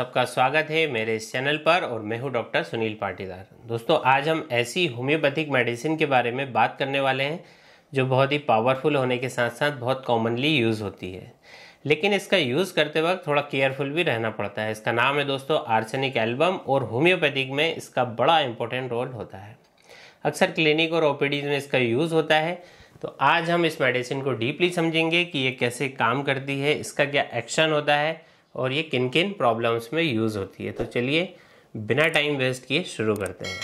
सबका स्वागत है मेरे इस चैनल पर और मैं हूं डॉक्टर सुनील पाटीदार दोस्तों आज हम ऐसी होम्योपैथिक मेडिसिन के बारे में बात करने वाले हैं जो बहुत ही पावरफुल होने के साथ साथ बहुत कॉमनली यूज़ होती है लेकिन इसका यूज़ करते वक्त थोड़ा केयरफुल भी रहना पड़ता है इसका नाम है दोस्तों आर्सेनिक एल्बम और होम्योपैथिक में इसका बड़ा इंपॉर्टेंट रोल होता है अक्सर क्लिनिक और ओपीडीज में इसका यूज़ होता है तो आज हम इस मेडिसिन को डीपली समझेंगे कि ये कैसे काम करती है इसका क्या एक्शन होता है और ये किन किन प्रॉब्लम्स में यूज़ होती है तो चलिए बिना टाइम वेस्ट किए शुरू करते हैं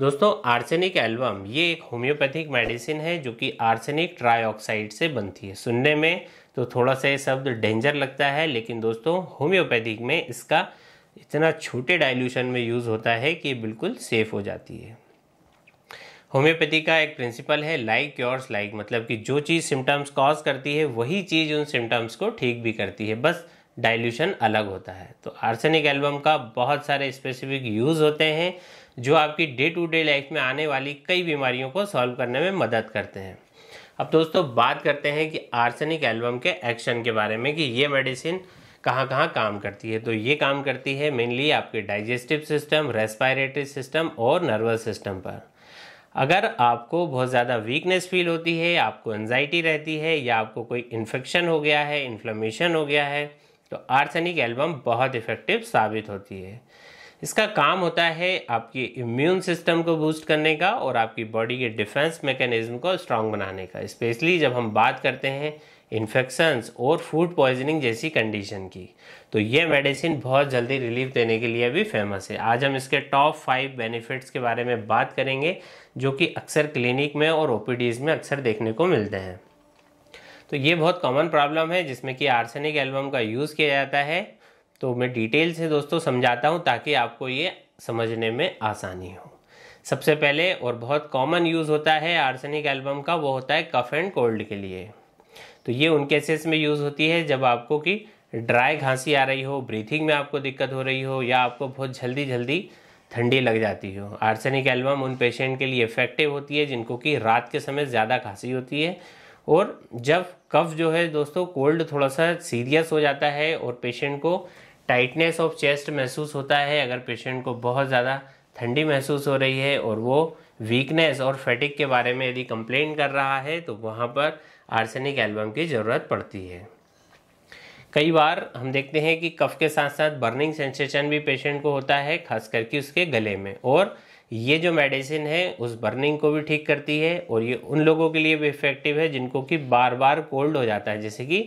दोस्तों आर्सेनिक एल्बम ये एक होम्योपैथिक मेडिसिन है जो कि आर्सेनिक ट्राईऑक्साइड से बनती है सुनने में तो थोड़ा सा ये शब्द डेंजर लगता है लेकिन दोस्तों होम्योपैथिक में इसका इतना छोटे डाइल्यूशन में यूज़ होता है कि बिल्कुल सेफ हो जाती है होम्योपैथी का एक प्रिंसिपल है लाइक क्योर्स लाइक मतलब कि जो चीज़ सिम्टम्स कॉज करती है वही चीज़ उन सिम्टम्स को ठीक भी करती है बस डाइल्यूशन अलग होता है तो आर्सेनिक एल्बम का बहुत सारे स्पेसिफिक यूज़ होते हैं जो आपकी डे टू डे लाइफ में आने वाली कई बीमारियों को सॉल्व करने में मदद करते हैं अब दोस्तों बात करते हैं कि आर्सेनिक एल्बम के एक्शन के बारे में कि ये मेडिसिन कहाँ कहाँ काम करती है तो ये काम करती है मेनली आपके डाइजेस्टिव सिस्टम रेस्पायरेटरी सिस्टम और नर्वस सिस्टम पर अगर आपको बहुत ज़्यादा वीकनेस फील होती है आपको एनजाइटी रहती है या आपको कोई इन्फेक्शन हो गया है इन्फ्लेमेशन हो गया है तो आर्सेनिक एल्बम बहुत इफ़ेक्टिव साबित होती है इसका काम होता है आपकी इम्यून सिस्टम को बूस्ट करने का और आपकी बॉडी के डिफेंस मैकेनिज्म को स्ट्रांग बनाने का स्पेशली जब हम बात करते हैं इन्फेक्शंस और फूड पॉइजनिंग जैसी कंडीशन की तो ये मेडिसिन बहुत जल्दी रिलीफ देने के लिए भी फेमस है आज हम इसके टॉप फाइव बेनिफिट्स के बारे में बात करेंगे जो कि अक्सर क्लिनिक में और ओ में अक्सर देखने को मिलते हैं तो ये बहुत कॉमन प्रॉब्लम है जिसमें कि आर्सेनिक एल्बम का यूज़ किया जाता है तो मैं डिटेल से दोस्तों समझाता हूँ ताकि आपको ये समझने में आसानी हो सबसे पहले और बहुत कॉमन यूज़ होता है आर्सेनिक एल्बम का वो होता है कफ एंड कोल्ड के लिए तो ये उन केसेस में यूज़ होती है जब आपको कि ड्राई खांसी आ रही हो ब्रीथिंग में आपको दिक्कत हो रही हो या आपको बहुत जल्दी जल्दी ठंडी लग जाती हो आर्सेनिक एल्बम उन पेशेंट के लिए इफेक्टिव होती है जिनको कि रात के समय ज़्यादा खांसी होती है और जब कफ जो है दोस्तों कोल्ड थोड़ा सा सीरियस हो जाता है और पेशेंट को टाइटनेस ऑफ चेस्ट महसूस होता है अगर पेशेंट को बहुत ज़्यादा ठंडी महसूस हो रही है और वो वीकनेस और फैटिक के बारे में यदि कंप्लेन कर रहा है तो वहाँ पर आर्सेनिक एल्बम की ज़रूरत पड़ती है कई बार हम देखते हैं कि कफ के साथ साथ बर्निंग सेंसेशन भी पेशेंट को होता है खास करके उसके गले में और ये जो मेडिसिन है उस बर्निंग को भी ठीक करती है और ये उन लोगों के लिए भी इफेक्टिव है जिनको कि बार बार कोल्ड हो जाता है जैसे कि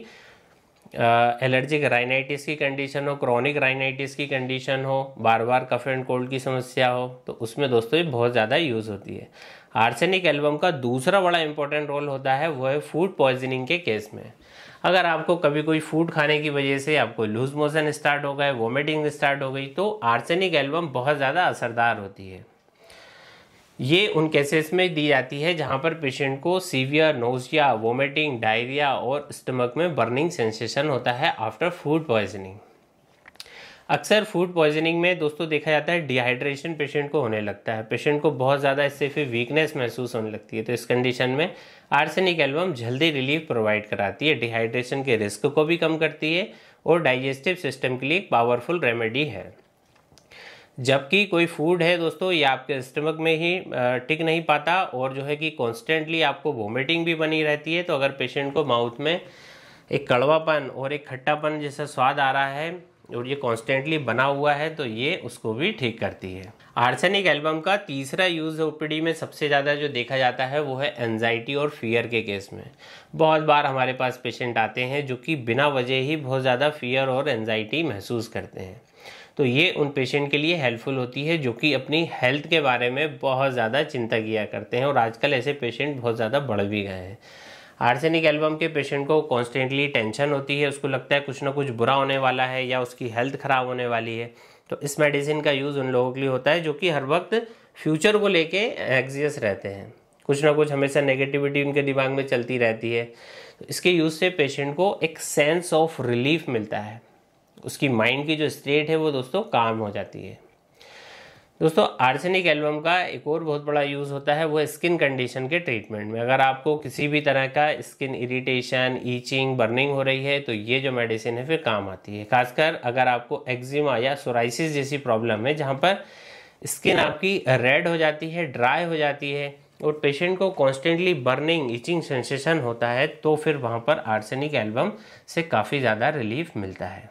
एलर्जिक राइनाइटिस की कंडीशन हो क्रॉनिक राइनाइटिस की कंडीशन हो बार बार कफ एंड कोल्ड की समस्या हो तो उसमें दोस्तों ये बहुत ज़्यादा यूज़ होती है आर्सेनिक एल्बम का दूसरा बड़ा इंपॉर्टेंट रोल होता है वो है फूड पॉइजनिंग के केस में अगर आपको कभी कोई फूड खाने की वजह से आपको लूज मोशन स्टार्ट हो गए वोमिटिंग स्टार्ट हो गई तो आर्सेनिक एल्बम बहुत ज़्यादा असरदार होती है ये उन केसेस में दी जाती है जहाँ पर पेशेंट को सीवियर नोजिया वोमिटिंग डायरिया और स्टमक में बर्निंग सेंसेशन होता है आफ्टर फूड पॉइजनिंग अक्सर फूड पॉइजनिंग में दोस्तों देखा जाता है डिहाइड्रेशन पेशेंट को होने लगता है पेशेंट को बहुत ज़्यादा इससे फिर वीकनेस महसूस होने लगती है तो इस कंडीशन में आर्सेनिक एल्बम जल्दी रिलीफ प्रोवाइड कराती है डिहाइड्रेशन के रिस्क को भी कम करती है और डाइजेस्टिव सिस्टम के लिए एक पावरफुल रेमेडी है जबकि कोई फूड है दोस्तों ये आपके स्टमक में ही टिक नहीं पाता और जो है कि कॉन्स्टेंटली आपको वोमिटिंग भी बनी रहती है तो अगर पेशेंट को माउथ में एक कड़वापन और एक खट्टापन जैसा स्वाद आ रहा है और ये कॉन्स्टेंटली बना हुआ है तो ये उसको भी ठीक करती है आर्सेनिक एल्बम का तीसरा यूज़ ओपीडी में सबसे ज़्यादा जो देखा जाता है वो है एनजाइटी और फियर के केस में बहुत बार हमारे पास पेशेंट आते हैं जो कि बिना वजह ही बहुत ज़्यादा फियर और एनजाइटी महसूस करते हैं तो ये उन पेशेंट के लिए हेल्पफुल होती है जो कि अपनी हेल्थ के बारे में बहुत ज़्यादा चिंता किया करते हैं और आजकल ऐसे पेशेंट बहुत ज़्यादा बढ़ भी गए हैं आर्सेनिक एल्बम के पेशेंट को कॉन्स्टेंटली टेंशन होती है उसको लगता है कुछ ना कुछ बुरा होने वाला है या उसकी हेल्थ ख़राब होने वाली है तो इस मेडिसिन का यूज़ उन लोगों के लिए होता है जो कि हर वक्त फ्यूचर को लेके एग्जियस रहते हैं कुछ ना कुछ हमेशा नेगेटिविटी उनके दिमाग में चलती रहती है तो इसके यूज़ से पेशेंट को एक सेंस ऑफ रिलीफ मिलता है उसकी माइंड की जो स्टेट है वो दोस्तों काम हो जाती है दोस्तों आर्सेनिक एल्बम का एक और बहुत बड़ा यूज़ होता है वो स्किन कंडीशन के ट्रीटमेंट में अगर आपको किसी भी तरह का स्किन इरिटेशन ईचिंग बर्निंग हो रही है तो ये जो मेडिसिन है फिर काम आती है खासकर अगर आपको एक्जिमा या सोराइसिस जैसी प्रॉब्लम है जहाँ पर स्किन आपकी रेड हो जाती है ड्राई हो जाती है और पेशेंट को कॉन्स्टेंटली बर्निंग ईचिंग सेंसेशन होता है तो फिर वहाँ पर आर्सेनिक एल्बम से काफ़ी ज़्यादा रिलीफ मिलता है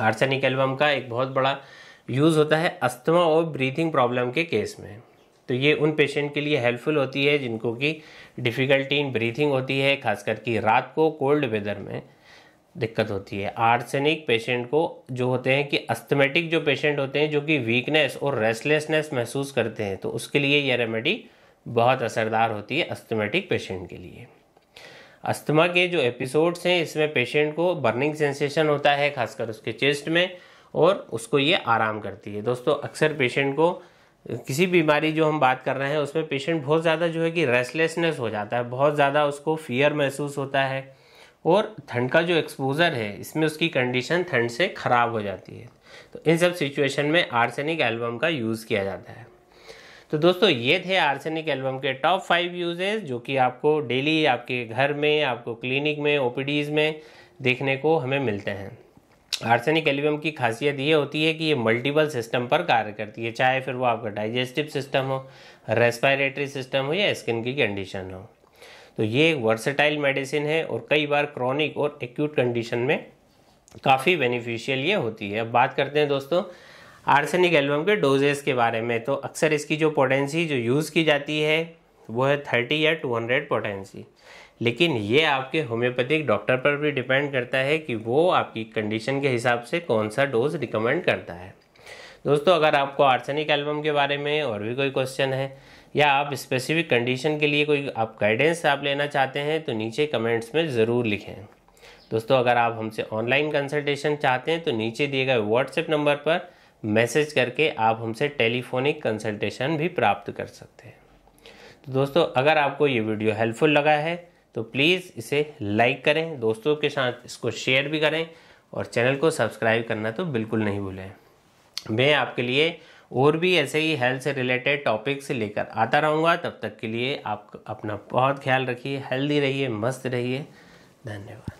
आर्सेनिक एल्बम का एक बहुत बड़ा यूज़ होता है अस्थमा और ब्रीथिंग प्रॉब्लम के केस में तो ये उन पेशेंट के लिए हेल्पफुल होती है जिनको कि डिफ़िकल्टी इन ब्रीथिंग होती है खास करके रात को कोल्ड वेदर में दिक्कत होती है आर्सेनिक पेशेंट को जो होते हैं कि अस्थमेटिक जो पेशेंट होते हैं जो कि वीकनेस और रेस्टलेसनेस महसूस करते हैं तो उसके लिए यह रेमेडी बहुत असरदार होती है अस्थमेटिक पेशेंट के लिए अस्थमा के जो एपिसोड्स हैं इसमें पेशेंट को बर्निंग सेंसेशन होता है खासकर उसके चेस्ट में और उसको ये आराम करती है दोस्तों अक्सर पेशेंट को किसी बीमारी जो हम बात कर रहे हैं उसमें पेशेंट बहुत ज़्यादा जो है कि रेस्टलेसनेस हो जाता है बहुत ज़्यादा उसको फियर महसूस होता है और ठंड का जो एक्सपोज़र है इसमें उसकी कंडीशन ठंड से ख़राब हो जाती है तो इन सब सिचुएशन में आर्सेनिक एल्बम का यूज़ किया जाता है तो दोस्तों ये थे आर्सेनिक एल्बम के टॉप फाइव यूजेज जो कि आपको डेली आपके घर में आपको क्लिनिक में ओ में देखने को हमें मिलते हैं आर्सेनिक एल्बम की खासियत ये होती है कि ये मल्टीपल सिस्टम पर कार्य करती है चाहे फिर वो आपका डाइजेस्टिव सिस्टम हो रेस्पायरेटरी सिस्टम हो या स्किन की कंडीशन हो तो ये एक वर्सेटाइल मेडिसिन है और कई बार क्रॉनिक और एक्यूट कंडीशन में काफ़ी बेनिफिशियल ये होती है अब बात करते हैं दोस्तों आर्सेनिक एल्बम के डोजेस के बारे में तो अक्सर इसकी जो पोटेंसी जो यूज़ की जाती है वो है थर्टी या टू हंड्रेड पोटेंसी लेकिन ये आपके होम्योपैथिक डॉक्टर पर भी डिपेंड करता है कि वो आपकी कंडीशन के हिसाब से कौन सा डोज रिकमेंड करता है दोस्तों अगर आपको आर्सेनिक एल्बम के बारे में और भी कोई क्वेश्चन है या आप स्पेसिफिक कंडीशन के लिए कोई आप गाइडेंस आप लेना चाहते हैं तो नीचे कमेंट्स में ज़रूर लिखें दोस्तों अगर आप हमसे ऑनलाइन कंसल्टेशन चाहते हैं तो नीचे दिए गए व्हाट्सएप नंबर पर मैसेज करके आप हमसे टेलीफोनिक कंसल्टेशन भी प्राप्त कर सकते हैं तो दोस्तों अगर आपको ये वीडियो हेल्पफुल लगा है तो प्लीज़ इसे लाइक करें दोस्तों के साथ इसको शेयर भी करें और चैनल को सब्सक्राइब करना तो बिल्कुल नहीं भूलें मैं आपके लिए और भी ऐसे ही हेल्थ से रिलेटेड टॉपिक से लेकर आता रहूँगा तब तक के लिए आप अपना बहुत ख्याल रखिए हेल्दी रहिए मस्त रहिए धन्यवाद